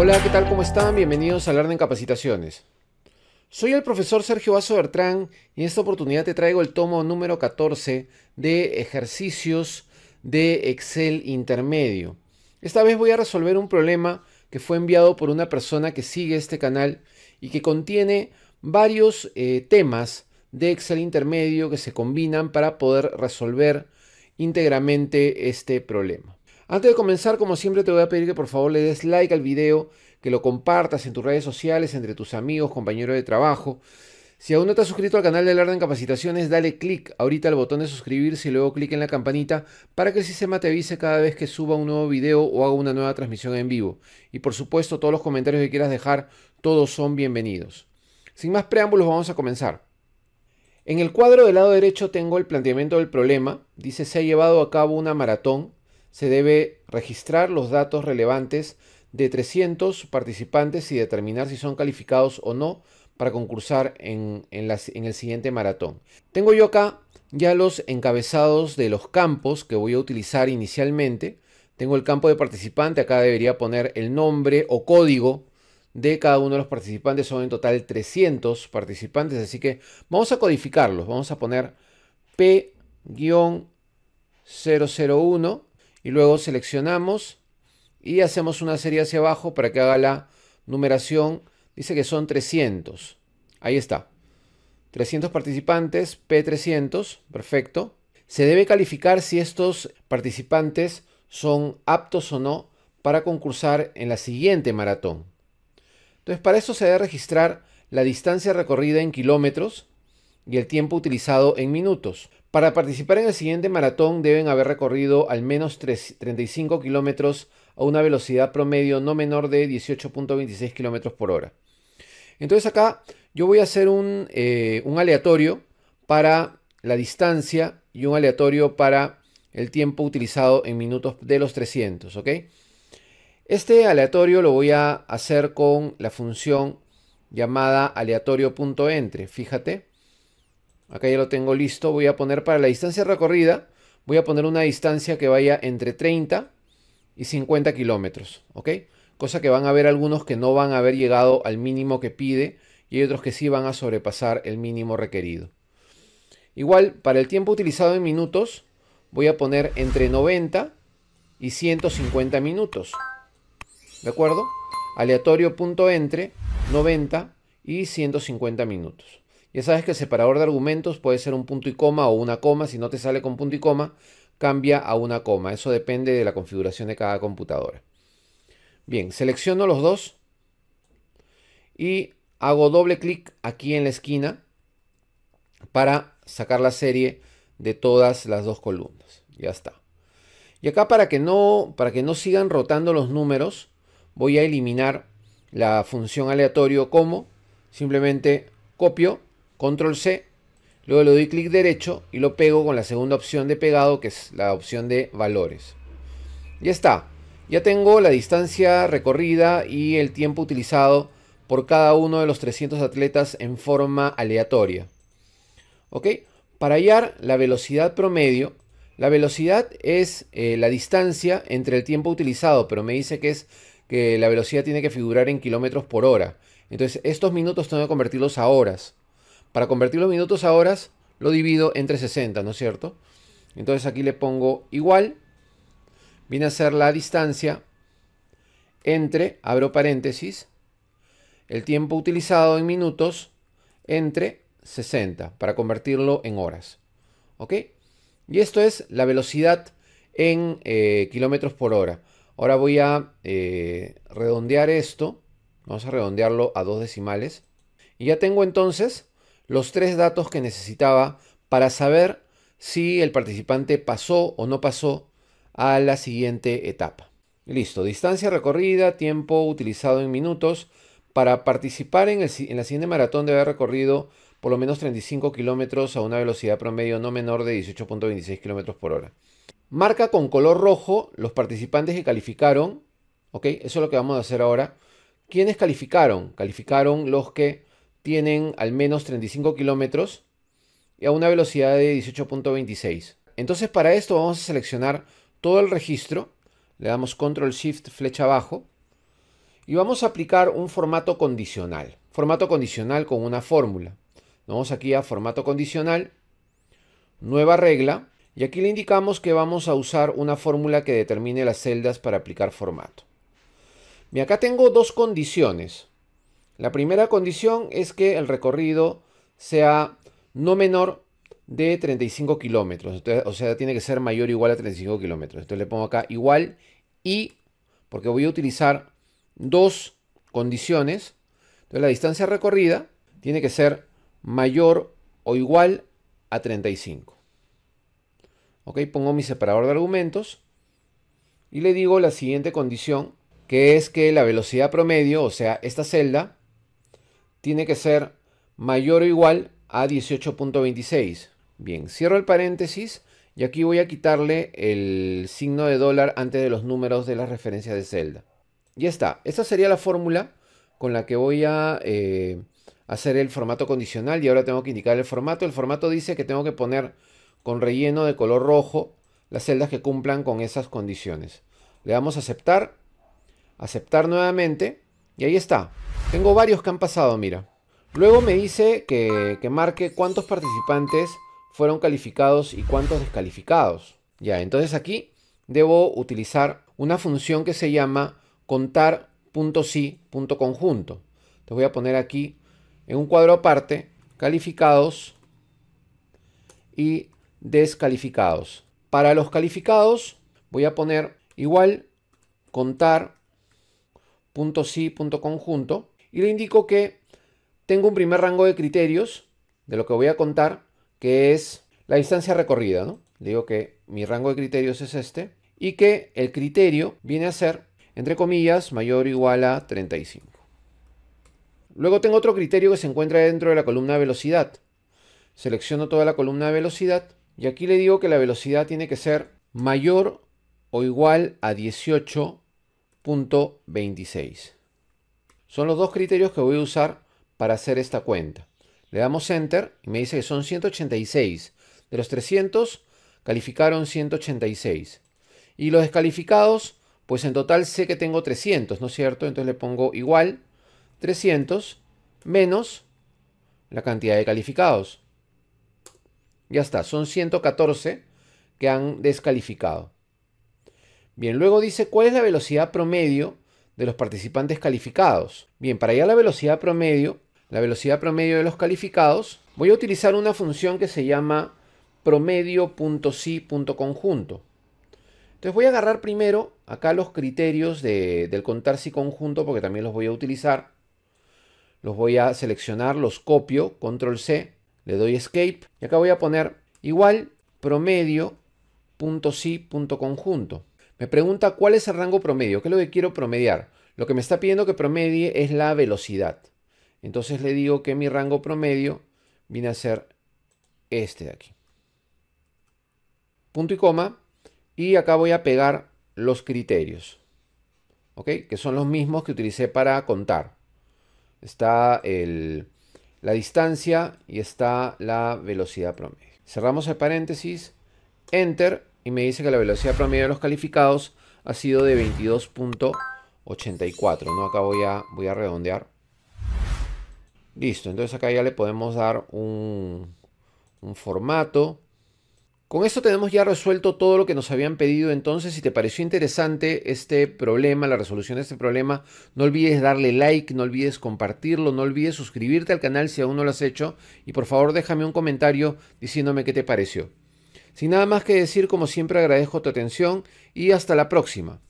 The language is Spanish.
Hola, ¿qué tal? ¿Cómo están? Bienvenidos a Learn Capacitaciones. Soy el profesor Sergio Vaso Bertrán y en esta oportunidad te traigo el tomo número 14 de ejercicios de Excel intermedio. Esta vez voy a resolver un problema que fue enviado por una persona que sigue este canal y que contiene varios eh, temas de Excel intermedio que se combinan para poder resolver íntegramente este problema. Antes de comenzar, como siempre, te voy a pedir que por favor le des like al video, que lo compartas en tus redes sociales, entre tus amigos, compañeros de trabajo. Si aún no te has suscrito al canal de Larda en Capacitaciones, dale clic ahorita al botón de suscribirse y luego clic en la campanita para que el sistema te avise cada vez que suba un nuevo video o haga una nueva transmisión en vivo. Y por supuesto, todos los comentarios que quieras dejar, todos son bienvenidos. Sin más preámbulos, vamos a comenzar. En el cuadro del lado derecho tengo el planteamiento del problema. Dice, se ha llevado a cabo una maratón se debe registrar los datos relevantes de 300 participantes y determinar si son calificados o no para concursar en, en, el siguiente maratón. Tengo yo acá ya los encabezados de los campos que voy a utilizar inicialmente. Tengo el campo de participante, acá debería poner el nombre o código de cada uno de los participantes. Son en total 300 participantes, así que vamos a codificarlos. Vamos a poner P-001 y luego seleccionamos y hacemos una serie hacia abajo para que haga la numeración. Dice que son 300. Ahí está. 300 participantes, P300, perfecto. Se debe calificar si estos participantes son aptos o no para concursar en la siguiente maratón. Entonces, para eso se debe registrar la distancia recorrida en kilómetros, y el tiempo utilizado en minutos. Para participar en el siguiente maratón deben haber recorrido al menos 35 kilómetros a una velocidad promedio no menor de 18.26 kilómetros por hora. Entonces acá yo voy a hacer eh, un, aleatorio para la distancia y un aleatorio para el tiempo utilizado en minutos de los 300, ¿ok? Este aleatorio lo voy a hacer con la función llamada aleatorio.entre, fíjate. Acá ya lo tengo listo. Voy a poner para la distancia recorrida, voy a poner una distancia que vaya entre 30 y 50 kilómetros. ¿Ok? Cosa que van a haber algunos que no van a haber llegado al mínimo que pide y hay otros que sí van a sobrepasar el mínimo requerido. Igual, para el tiempo utilizado en minutos, voy a poner entre 90 y 150 minutos. ¿De acuerdo? Aleatorio punto entre 90 y 150 minutos. Ya sabes que el separador de argumentos puede ser un punto y coma o una coma. Si no te sale con punto y coma, cambia a una coma. Eso depende de la configuración de cada computadora. Bien, selecciono los dos y hago doble clic aquí en la esquina para sacar la serie de todas las dos columnas. Ya está. Y acá para que no, para que no sigan rotando los números, voy a eliminar la función aleatorio como. Simplemente copio control C, luego le doy clic derecho y lo pego con la segunda opción de pegado que es la opción de valores. Ya está, ya tengo la distancia recorrida y el tiempo utilizado por cada uno de los 300 atletas en forma aleatoria. ¿Ok? Para hallar la velocidad promedio, la velocidad es eh, la distancia entre el tiempo utilizado, pero me dice que es que la velocidad tiene que figurar en kilómetros por hora. Entonces, estos minutos tengo que convertirlos a horas. Para convertir los minutos a horas, lo divido entre 60, ¿no es cierto? Entonces aquí le pongo igual. Viene a ser la distancia entre, abro paréntesis, el tiempo utilizado en minutos entre 60 para convertirlo en horas. ¿Ok? Y esto es la velocidad en eh, kilómetros por hora. Ahora voy a eh, redondear esto. Vamos a redondearlo a dos decimales. Y ya tengo entonces los tres datos que necesitaba para saber si el participante pasó o no pasó a la siguiente etapa. Listo, distancia recorrida, tiempo utilizado en minutos. Para participar en, la siguiente maratón debe haber recorrido por lo menos 35 kilómetros a una velocidad promedio no menor de 18.26 kilómetros por hora. Marca con color rojo los participantes que calificaron. ¿Ok? Eso es lo que vamos a hacer ahora. ¿Quiénes calificaron? Calificaron los que tienen al menos 35 kilómetros y a una velocidad de 18.26. Entonces para esto vamos a seleccionar todo el registro, le damos control shift flecha abajo y vamos a aplicar un formato condicional, formato condicional con una fórmula. Vamos aquí a formato condicional, nueva regla y aquí le indicamos que vamos a usar una fórmula que determine las celdas para aplicar formato. Y acá tengo dos condiciones. La primera condición es que el recorrido sea no menor de 35 kilómetros. O sea, tiene que ser mayor o igual a 35 kilómetros. Entonces le pongo acá igual y porque voy a utilizar dos condiciones. Entonces la distancia recorrida tiene que ser mayor o igual a 35. Ok, pongo mi separador de argumentos y le digo la siguiente condición que es que la velocidad promedio, o sea, esta celda, tiene que ser mayor o igual a 18.26. Bien, cierro el paréntesis y aquí voy a quitarle el signo de dólar antes de los números de las referencias de celda. Ya está, esta sería la fórmula con la que voy a eh, hacer el formato condicional y ahora tengo que indicar el formato. El formato dice que tengo que poner con relleno de color rojo las celdas que cumplan con esas condiciones. Le damos a aceptar, aceptar nuevamente y ahí está. Tengo varios que han pasado, mira. Luego me dice que, marque cuántos participantes fueron calificados y cuántos descalificados. Ya, entonces aquí debo utilizar una función que se llama contar.si.conjunto. Te voy a poner aquí en un cuadro aparte calificados y descalificados. Para los calificados voy a poner igual contar.si.conjunto y le indico que tengo un primer rango de criterios de lo que voy a contar, que es la distancia recorrida. digo que mi rango de criterios es este y que el criterio viene a ser, entre comillas, mayor o igual a 35. Luego tengo otro criterio que se encuentra dentro de la columna velocidad. Selecciono toda la columna de velocidad y aquí le digo que la velocidad tiene que ser mayor o igual a 18.26. Son los dos criterios que voy a usar para hacer esta cuenta. Le damos Enter y me dice que son 186. De los 300 calificaron 186. Y los descalificados, pues en total sé que tengo 300, ¿no es cierto? Entonces le pongo igual 300 menos la cantidad de calificados. Ya está, son 114 que han descalificado. Bien, luego dice cuál es la velocidad promedio de los participantes calificados. Bien, para ir a la velocidad promedio, la velocidad promedio de los calificados, voy a utilizar una función que se llama promedio.si.conjunto. Entonces voy a agarrar primero acá los criterios del contar si conjunto porque también los voy a utilizar. Los voy a seleccionar, los copio, control C, le doy escape y acá voy a poner igual promedio.si.conjunto. Me pregunta cuál es el rango promedio, qué es lo que quiero promediar. Lo que me está pidiendo que promedie es la velocidad. Entonces le digo que mi rango promedio viene a ser este de aquí. Punto y coma. Y acá voy a pegar los criterios. ¿Ok? Que son los mismos que utilicé para contar. Está la distancia y está la velocidad promedio. Cerramos el paréntesis. Enter y me dice que la velocidad promedio de los calificados ha sido de 22.84, ¿no? Acá voy a, voy a redondear. Listo, entonces acá ya le podemos dar un, un formato. Con esto tenemos ya resuelto todo lo que nos habían pedido entonces. Si te pareció interesante este problema, la resolución de este problema, no olvides darle like, no olvides compartirlo, no olvides suscribirte al canal si aún no lo has hecho y por favor déjame un comentario diciéndome qué te pareció. Sin nada más que decir, como siempre agradezco tu atención y hasta la próxima.